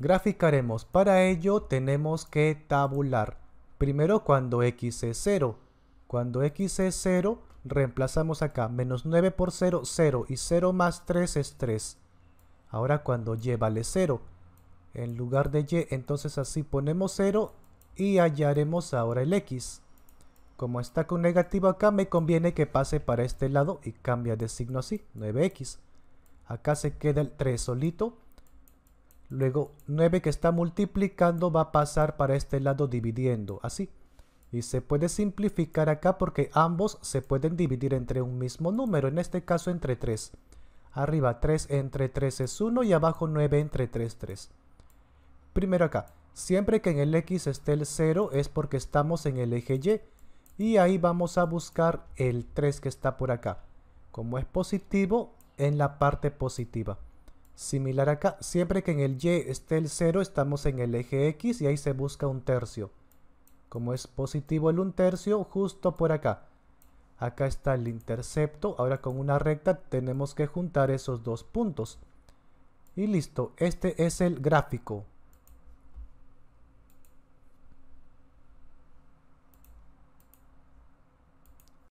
Graficaremos. Para ello tenemos que tabular. Primero cuando x es 0. Cuando x es 0, reemplazamos acá. Menos 9 por 0, 0. Y 0 más 3 es 3. Ahora cuando y vale 0. En lugar de y, entonces así ponemos 0 y hallaremos ahora el x. Como está con negativo acá, me conviene que pase para este lado y cambia de signo así, 9x. Acá se queda el 3 solito Luego 9 que está multiplicando va a pasar para este lado dividiendo, así. Y se puede simplificar acá porque ambos se pueden dividir entre un mismo número, en este caso entre 3. Arriba 3 entre 3 es 1 y abajo 9 entre 3 3. Primero acá, siempre que en el X esté el 0 es porque estamos en el eje Y. Y ahí vamos a buscar el 3 que está por acá. Como es positivo, en la parte positiva. Similar acá, siempre que en el Y esté el 0, estamos en el eje X y ahí se busca un tercio. Como es positivo el 1 tercio, justo por acá. Acá está el intercepto, ahora con una recta tenemos que juntar esos dos puntos. Y listo, este es el gráfico.